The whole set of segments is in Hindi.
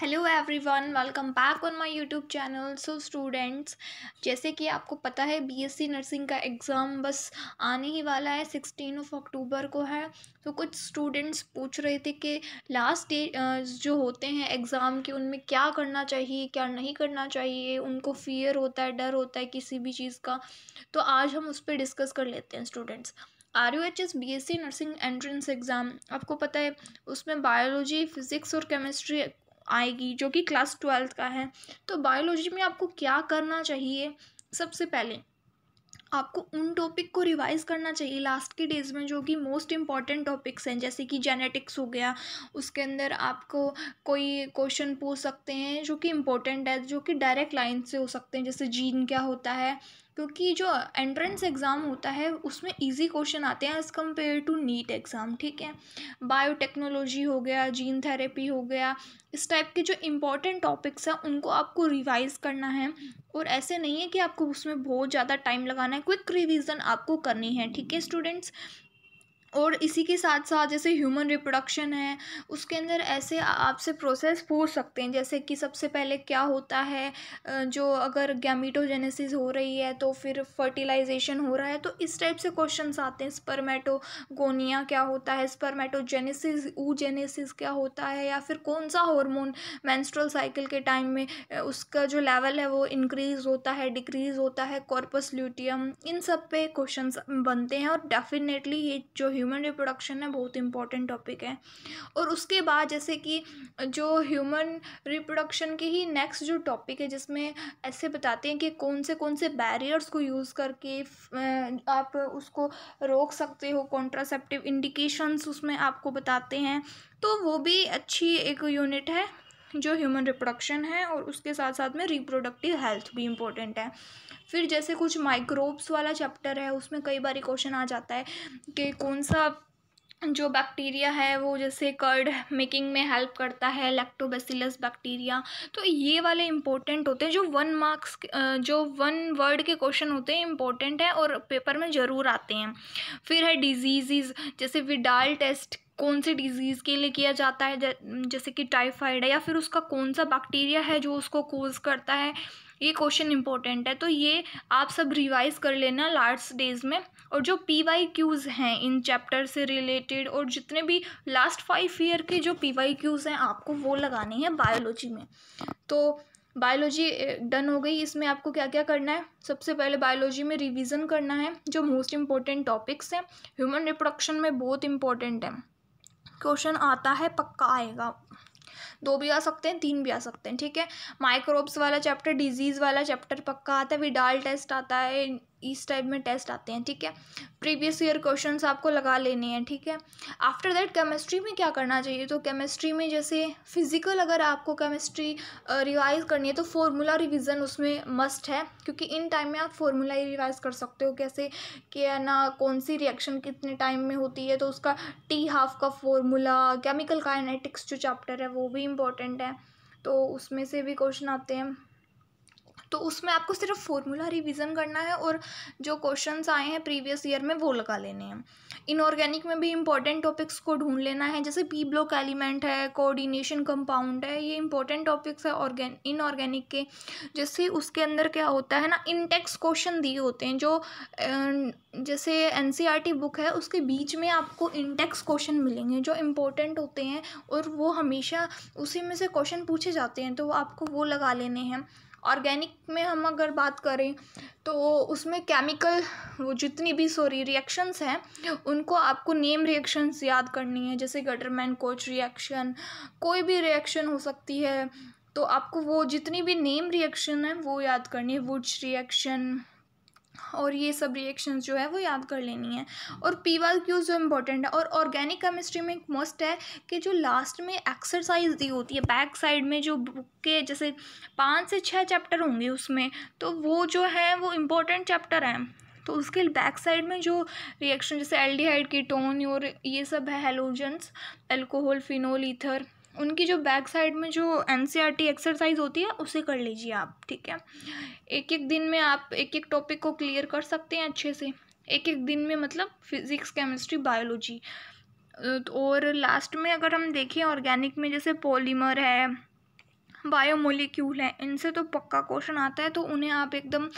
hello everyone welcome back on my YouTube channel so students जैसे कि आपको पता है बीएससी नर्सिंग का एग्ज़ाम बस आने ही वाला है सिक्सटीन ऑफ अक्टूबर को है तो कुछ स्टूडेंट्स पूछ रहे थे कि लास्ट डे जो होते हैं एग्ज़ाम के उनमें क्या करना चाहिए क्या नहीं करना चाहिए उनको फियर होता है डर होता है किसी भी चीज़ का तो आज हम उस पर डिस्कस कर लेते हैं students R U H S B S C nursing entrance exam आपको पता है उसमें बायोलॉजी फिज़िक्स और केमिस्ट्री आएगी जो कि क्लास ट्वेल्थ का है तो बायोलॉजी में आपको क्या करना चाहिए सबसे पहले आपको उन टॉपिक को रिवाइज़ करना चाहिए लास्ट के डेज़ में जो कि मोस्ट इम्पॉर्टेंट टॉपिक्स हैं जैसे कि जेनेटिक्स हो गया उसके अंदर आपको कोई क्वेश्चन पूछ सकते हैं जो कि इम्पोर्टेंट है जो कि डायरेक्ट लाइन से हो सकते हैं जैसे जीन क्या होता है क्योंकि जो एंट्रेंस एग्ज़ाम होता है उसमें इजी क्वेश्चन आते हैं as compare to NEET exam ठीक है बायोटेक्नोलॉजी हो गया जीन थेरेपी हो गया इस टाइप के जो इम्पोर्टेंट टॉपिक्स हैं उनको आपको रिवाइज़ करना है और ऐसे नहीं है कि आपको उसमें बहुत ज़्यादा टाइम लगाना है क्विक रिविज़न आपको करनी है ठीक है स्टूडेंट्स और इसी के साथ साथ जैसे ह्यूमन रिप्रोडक्शन है उसके अंदर ऐसे आपसे प्रोसेस पूछ सकते हैं जैसे कि सबसे पहले क्या होता है जो अगर गैमिटोजेनेसिस हो रही है तो फिर फर्टिलाइजेशन हो रहा है तो इस टाइप से क्वेश्चंस आते हैं स्पर्मेटोगोनिया क्या होता है स्पर्मेटोजेनेसिस ऊजेनेसिस क्या होता है या फिर कौन सा हॉर्मोन मैंस्ट्रल साइकिल के टाइम में उसका जो लेवल है वो इंक्रीज़ होता है डिक्रीज़ होता है कॉर्पस ल्यूटियम इन सब पे क्वेश्चन बनते हैं और डेफिनेटली ये जो ह्यूमन रिप्रोडक्शन है बहुत इंपॉर्टेंट टॉपिक है और उसके बाद जैसे कि जो ह्यूमन रिप्रोडक्शन के ही नेक्स्ट जो टॉपिक है जिसमें ऐसे बताते हैं कि कौन से कौन से बैरियर्स को यूज़ करके आप उसको रोक सकते हो कॉन्ट्रासेप्टिव इंडिकेशंस उसमें आपको बताते हैं तो वो भी अच्छी एक यूनिट है जो ह्यूमन रिप्रोडक्शन है और उसके साथ साथ में रिप्रोडक्टिव हेल्थ भी इम्पोर्टेंट है फिर जैसे कुछ माइक्रोब्स वाला चैप्टर है उसमें कई बार क्वेश्चन आ जाता है कि कौन सा जो बैक्टीरिया है वो जैसे कर्ड मेकिंग में हेल्प करता है लैक्टोबेसिलस बैक्टीरिया तो ये वाले इंपॉर्टेंट होते हैं जो वन मार्क्स जो वन वर्ड के क्वेश्चन होते हैं इंपॉर्टेंट है और पेपर में ज़रूर आते हैं फिर है डिजीज़ जैसे विडाल टेस्ट कौन से डिजीज़ के लिए किया जाता है जैसे कि टाइफाइड है या फिर उसका कौन सा बैक्टीरिया है जो उसको कोज करता है ये क्वेश्चन इंपॉर्टेंट है तो ये आप सब रिवाइज कर लेना लास्ट डेज में और जो पी वाई क्यूज़ हैं इन चैप्टर से रिलेटेड और जितने भी लास्ट फाइव ईयर के जो पी वाई क्यूज़ हैं आपको वो लगाने हैं बायोलॉजी में तो बायोलॉजी डन हो गई इसमें आपको क्या क्या करना है सबसे पहले बायोलॉजी में रिवीजन करना है जो मोस्ट इम्पॉर्टेंट टॉपिक्स हैं ह्यूमन रिप्रोडक्शन में बहुत इम्पॉर्टेंट है क्वेश्चन आता है पक्का आएगा दो भी आ सकते हैं तीन भी आ सकते हैं ठीक है माइक्रोब्स वाला चैप्टर डिजीज़ वाला चैप्टर पक्का आता है विडाल टेस्ट आता है इस टाइप में टेस्ट आते हैं ठीक है प्रीवियस ईयर क्वेश्चन आपको लगा लेने हैं ठीक है आफ्टर दैट केमिस्ट्री में क्या करना चाहिए तो केमिस्ट्री में जैसे फिजिकल अगर आपको केमिस्ट्री रिवाइज करनी है तो फॉर्मूला रिवीजन उसमें मस्ट है क्योंकि इन टाइम में आप फॉर्मूला ही रिवाइज कर सकते हो कैसे कि ना कौन सी रिएक्शन कितने टाइम में होती है तो उसका टी हाफ का फॉर्मूला केमिकल काइनेटिक्स जो चैप्टर है वो भी इम्पॉर्टेंट है तो उसमें से भी क्वेश्चन आते हैं तो उसमें आपको सिर्फ फॉर्मूला रिवीजन करना है और जो क्वेश्चंस आए हैं प्रीवियस ईयर में वो लगा लेने हैं इनऑर्गेनिक में भी इंपॉर्टेंट टॉपिक्स को ढूंढ लेना है जैसे पी ब्लॉक एलिमेंट है कोऑर्डिनेशन कंपाउंड है ये इंपॉर्टेंट टॉपिक्स है ऑर्गेन इनऑर्गेनिक के जैसे उसके अंदर क्या होता है ना इंटेक्स क्वेश्चन दिए होते हैं जो अं, जैसे एन बुक e है उसके बीच में आपको इंटेक्स क्वेश्चन मिलेंगे जो इम्पोर्टेंट होते हैं और वो हमेशा उसी में से क्वेश्चन पूछे जाते हैं तो आपको वो लगा लेने हैं ऑर्गेनिक में हम अगर बात करें तो उसमें केमिकल वो जितनी भी सॉरी रिएक्शंस हैं उनको आपको नेम रिएक्शंस याद करनी है जैसे गटरमैन कोच रिएक्शन कोई भी रिएक्शन हो सकती है तो आपको वो जितनी भी नेम रिएक्शन है वो याद करनी है वुड्स रिएक्शन और ये सब रिएक्शंस जो है वो याद कर लेनी है और पी वाल क्यूज जो इम्पोर्टेंट है और ऑर्गेनिक केमिस्ट्री में एक मोस्ट है कि जो लास्ट में एक्सरसाइज दी होती है बैक साइड में जो बुक के जैसे पाँच से छः चैप्टर होंगे उसमें तो वो जो है वो इम्पोर्टेंट चैप्टर हैं तो उसके बैक साइड में जो रिएक्शन जैसे एल्डिहाइड कीटोन और ये सब है हेलोजन्स एल्कोहल फिनोल ईथर उनकी जो बैक साइड में जो एन एक्सरसाइज e होती है उसे कर लीजिए आप ठीक है एक एक दिन में आप एक एक टॉपिक को क्लियर कर सकते हैं अच्छे से एक एक दिन में मतलब फिज़िक्स केमिस्ट्री बायोलॉजी और लास्ट में अगर हम देखें ऑर्गेनिक में जैसे पॉलीमर है बायोमोलिक्यूल है इनसे तो पक्का क्वेश्चन आता है तो उन्हें आप एकदम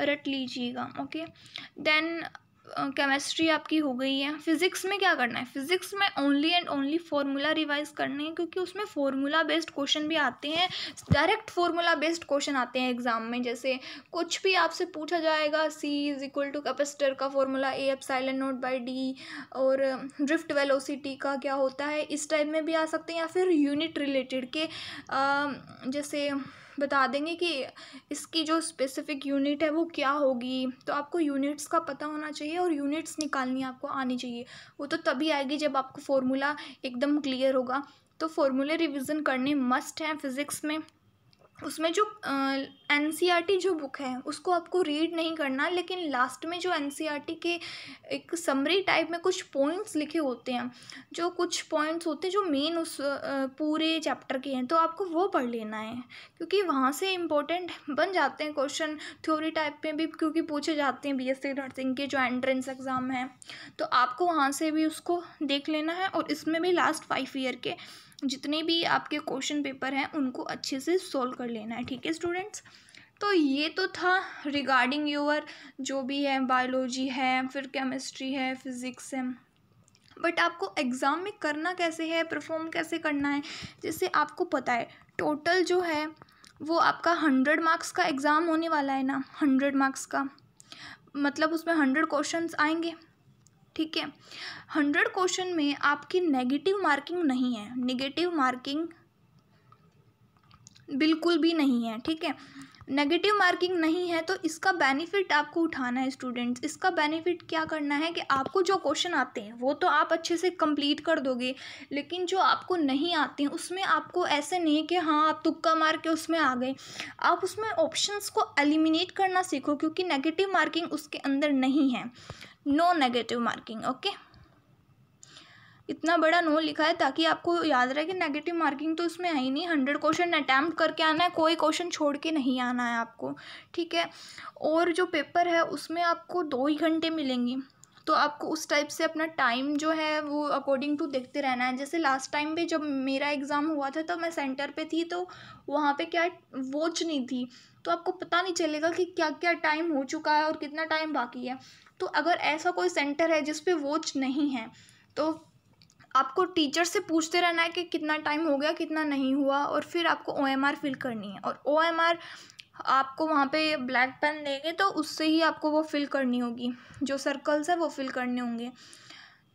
रट लीजिएगा ओके देन केमिस्ट्री uh, आपकी हो गई है फिज़िक्स में क्या करना है फिज़िक्स में only and only formula revise करने हैं क्योंकि उसमें फार्मूला बेस्ड क्वेश्चन भी आते हैं डायरेक्ट फार्मूला बेस्ड क्वेश्चन आते हैं एग्ज़ाम में जैसे कुछ भी आपसे पूछा जाएगा C is equal to capacitor का formula epsilon naught by D और ड्रिफ्ट वेलोसिटी का क्या होता है इस टाइप में भी आ सकते हैं या फिर यूनिट रिलेटेड के uh, जैसे बता देंगे कि इसकी जो स्पेसिफ़िक यूनिट है वो क्या होगी तो आपको यूनिट्स का पता होना चाहिए और यूनिट्स निकालनी आपको आनी चाहिए वो तो तभी आएगी जब आपको फॉर्मूला एकदम क्लियर होगा तो फॉर्मूले रिवीजन करने मस्ट हैं फिज़िक्स में उसमें जो एन uh, e जो बुक है उसको आपको रीड नहीं करना लेकिन लास्ट में जो एन e के एक समरी टाइप में कुछ पॉइंट्स लिखे होते हैं जो कुछ पॉइंट्स होते हैं जो मेन उस uh, पूरे चैप्टर के हैं तो आपको वो पढ़ लेना है क्योंकि वहाँ से इम्पोर्टेंट बन जाते हैं क्वेश्चन थ्योरी टाइप में भी क्योंकि पूछे जाते हैं बी एस नर्सिंग के जो एंट्रेंस एग्ज़ाम हैं तो आपको वहाँ से भी उसको देख लेना है और इसमें भी लास्ट फाइव ईयर के जितने भी आपके क्वेश्चन पेपर हैं उनको अच्छे से सॉल्व कर लेना है ठीक है स्टूडेंट्स तो ये तो था रिगार्डिंग योर जो भी है बायोलॉजी है फिर केमिस्ट्री है फिज़िक्स है बट आपको एग्ज़ाम में करना कैसे है परफॉर्म कैसे करना है जैसे आपको पता है टोटल जो है वो आपका हंड्रेड मार्क्स का एग्ज़ाम होने वाला है ना हंड्रेड मार्क्स का मतलब उसमें हंड्रेड क्वेश्चंस आएंगे ठीक है हंड्रेड क्वेश्चन में आपकी नेगेटिव मार्किंग नहीं है नेगेटिव मार्किंग बिल्कुल भी नहीं है ठीक है नेगेटिव मार्किंग नहीं है तो इसका बेनिफिट आपको उठाना है स्टूडेंट्स इसका बेनिफिट क्या करना है कि आपको जो क्वेश्चन आते हैं वो तो आप अच्छे से कंप्लीट कर दोगे लेकिन जो आपको नहीं आते हैं उसमें आपको ऐसे नहीं कि हाँ आप तुक्का मार के उसमें आ गए आप उसमें ऑप्शंस को एलिमिनेट करना सीखो क्योंकि नेगेटिव मार्किंग उसके अंदर नहीं है नो नेगेटिव मार्किंग ओके इतना बड़ा नो लिखा है ताकि आपको याद रहे कि नेगेटिव मार्किंग तो उसमें है ही नहीं हंड्रेड क्वेश्चन अटैम्प्ट करके आना है कोई क्वेश्चन छोड़ के नहीं आना है आपको ठीक है और जो पेपर है उसमें आपको दो ही घंटे मिलेंगे तो आपको उस टाइप से अपना टाइम जो है वो अकॉर्डिंग टू देखते रहना है जैसे लास्ट टाइम भी जब मेरा एग्ज़ाम हुआ था तो मैं सेंटर पे थी तो वहाँ पे क्या वॉच नहीं थी तो आपको पता नहीं चलेगा कि क्या क्या टाइम हो चुका है और कितना टाइम बाकी है तो अगर ऐसा कोई सेंटर है जिस पर वोच नहीं है तो आपको टीचर से पूछते रहना है कि कितना टाइम हो गया कितना नहीं हुआ और फिर आपको ओ एम आर फिल करनी है और ओ एम आर आपको वहाँ पे ब्लैक पेन देंगे तो उससे ही आपको वो फिल करनी होगी जो सर्कल्स है वो फिल करने होंगे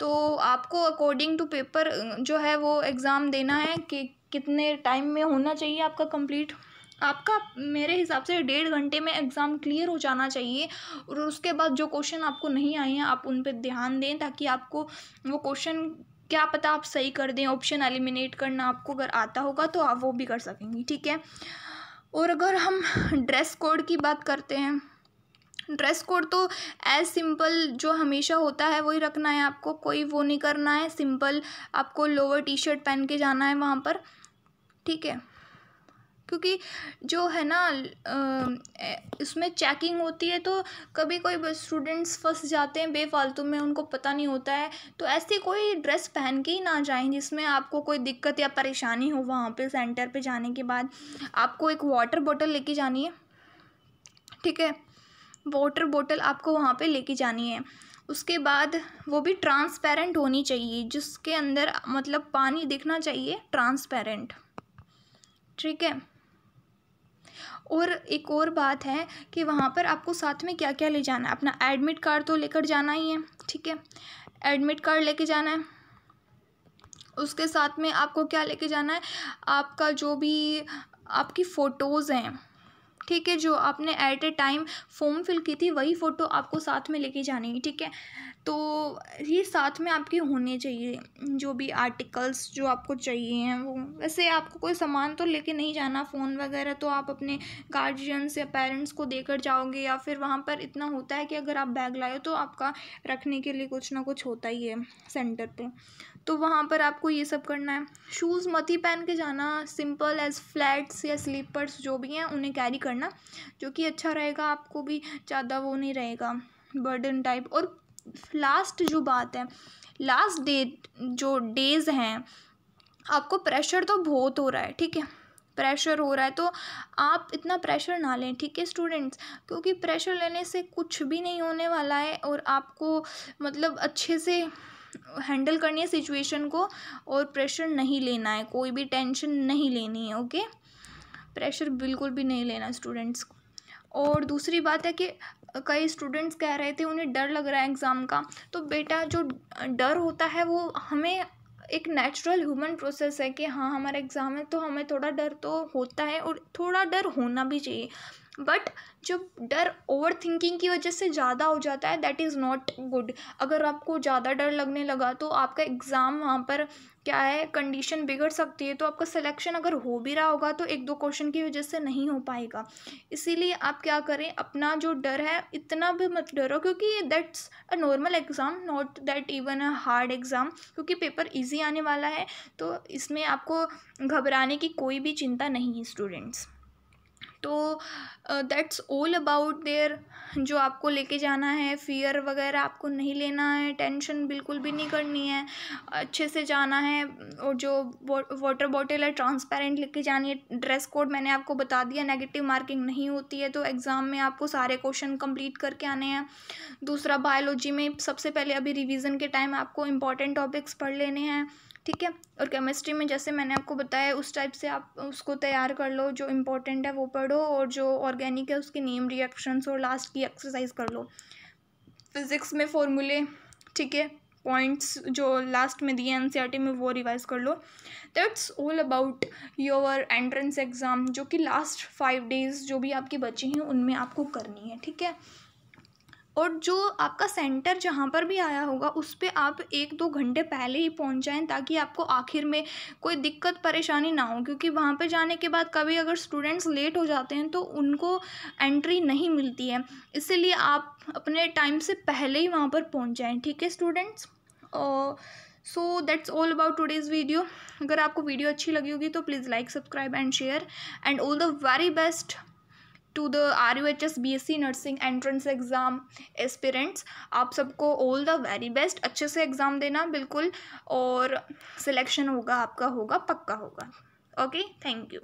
तो आपको अकॉर्डिंग टू पेपर जो है वो एग्ज़ाम देना है कि कितने टाइम में होना चाहिए आपका कंप्लीट आपका मेरे हिसाब से डेढ़ घंटे में एग्ज़ाम क्लियर हो जाना चाहिए और उसके बाद जो क्वेश्चन आपको नहीं आए हैं आप उन पर ध्यान दें ताकि आपको वो क्वेश्चन क्या पता आप सही कर दें ऑप्शन एलिमिनेट करना आपको अगर आता होगा तो आप वो भी कर सकेंगी ठीक है और अगर हम ड्रेस कोड की बात करते हैं ड्रेस कोड तो एज सिंपल जो हमेशा होता है वही रखना है आपको कोई वो नहीं करना है सिंपल आपको लोअर टी शर्ट पहन के जाना है वहाँ पर ठीक है क्योंकि जो है ना उसमें चेकिंग होती है तो कभी कोई स्टूडेंट्स फंस जाते हैं बेफालतू में उनको पता नहीं होता है तो ऐसी कोई ड्रेस पहन के ही ना जाएं जिसमें आपको कोई दिक्कत या परेशानी हो वहाँ पे सेंटर पे जाने के बाद आपको एक वाटर बॉटल लेके जानी है ठीक है वाटर बॉटल आपको वहाँ पर लेके जानी है उसके बाद वो भी ट्रांसपेरेंट होनी चाहिए जिसके अंदर मतलब पानी दिखना चाहिए ट्रांसपेरेंट ठीक है और एक और बात है कि वहाँ पर आपको साथ में क्या क्या ले जाना है अपना एडमिट कार्ड तो लेकर जाना ही है ठीक है एडमिट कार्ड लेके जाना है उसके साथ में आपको क्या लेके जाना है आपका जो भी आपकी फ़ोटोज़ हैं ठीक है जो आपने at a time form fill की थी वही फ़ोटो आपको साथ में लेके जानी है ठीक है तो ये साथ में आपके होने चाहिए जो भी आर्टिकल्स जो आपको चाहिए हैं वो वैसे आपको कोई सामान तो लेके नहीं जाना फ़ोन वगैरह तो आप अपने गार्जियंस या पेरेंट्स को देकर जाओगे या फिर वहाँ पर इतना होता है कि अगर आप बैग लाए तो आपका रखने के लिए कुछ ना कुछ होता ही है सेंटर पर तो वहाँ पर आपको ये सब करना है शूज़ मत ही पहन के जाना सिंपल एज फ्लैट्स या स्लीपर्स जो भी हैं उन्हें कैरी करना जो कि अच्छा रहेगा आपको भी ज़्यादा वो नहीं रहेगा बर्डन टाइप और लास्ट जो बात है लास्ट डे जो डेज़ हैं आपको प्रेशर तो बहुत हो रहा है ठीक है प्रेशर हो रहा है तो आप इतना प्रेशर ना लें ठीक है स्टूडेंट्स क्योंकि प्रेशर लेने से कुछ भी नहीं होने वाला है और आपको मतलब अच्छे से हैंडल करनी है सिचुएशन को और प्रेशर नहीं लेना है कोई भी टेंशन नहीं लेनी है ओके प्रेशर बिल्कुल भी नहीं लेना स्टूडेंट्स को और दूसरी बात है कि कई स्टूडेंट्स कह रहे थे उन्हें डर लग रहा है एग्ज़ाम का तो बेटा जो डर होता है वो हमें एक नेचुरल ह्यूमन प्रोसेस है कि हाँ हमारा एग्ज़ाम है तो हमें थोड़ा डर तो होता है और थोड़ा डर होना भी चाहिए बट जब डर ओवर थिंकिंग की वजह से ज़्यादा हो जाता है दैट इज़ नॉट गुड अगर आपको ज़्यादा डर लगने लगा तो आपका एग्ज़ाम वहाँ पर क्या है कंडीशन बिगड़ सकती है तो आपका सिलेक्शन अगर हो भी रहा होगा तो एक दो क्वेश्चन की वजह से नहीं हो पाएगा इसीलिए आप क्या करें अपना जो डर है इतना भी मत डरो क्योंकि that's a normal exam not that even a hard exam क्योंकि पेपर इजी आने वाला है तो इसमें आपको घबराने की कोई भी चिंता नहीं है स्टूडेंट्स तो दैट्स ऑल अबाउट देयर जो आपको लेके जाना है फियर वगैरह आपको नहीं लेना है टेंशन बिल्कुल भी नहीं करनी है अच्छे से जाना है और जो वाटर बॉटल है ट्रांसपेरेंट लेके जानी है ड्रेस कोड मैंने आपको बता दिया नेगेटिव मार्किंग नहीं होती है तो एग्ज़ाम में आपको सारे क्वेश्चन कंप्लीट करके आने हैं दूसरा बायोलॉजी में सबसे पहले अभी रिविज़न के टाइम आपको इंपॉर्टेंट टॉपिक्स पढ़ लेने हैं ठीक है और केमिस्ट्री में जैसे मैंने आपको बताया उस टाइप से आप उसको तैयार कर लो जो इम्पोर्टेंट है वो पढ़ो और जो ऑर्गेनिक है उसके नेम रिएक्शंस और लास्ट की एक्सरसाइज कर लो फिज़िक्स में फॉर्मूले ठीक है पॉइंट्स जो लास्ट में दिए एन में वो रिवाइज कर लो that's all about your entrance exam जो कि लास्ट फाइव डेज़ जो भी आपकी बची हैं उनमें आपको करनी है ठीक है और जो आपका सेंटर जहाँ पर भी आया होगा उस पर आप एक दो घंटे पहले ही पहुँच जाएँ ताकि आपको आखिर में कोई दिक्कत परेशानी ना हो क्योंकि वहाँ पर जाने के बाद कभी अगर स्टूडेंट्स लेट हो जाते हैं तो उनको एंट्री नहीं मिलती है इसीलिए आप अपने टाइम से पहले ही वहाँ पर पहुँच जाएँ ठीक है students so that's all about today's video अगर आपको वीडियो अच्छी लगी होगी तो please like subscribe and share and all the very best to the R U H S B S C nursing entrance exam aspirants आप सबको ऑल द वेरी बेस्ट अच्छे से एग्ज़ाम देना बिल्कुल और सिलेक्शन होगा आपका होगा पक्का होगा ओके थैंक यू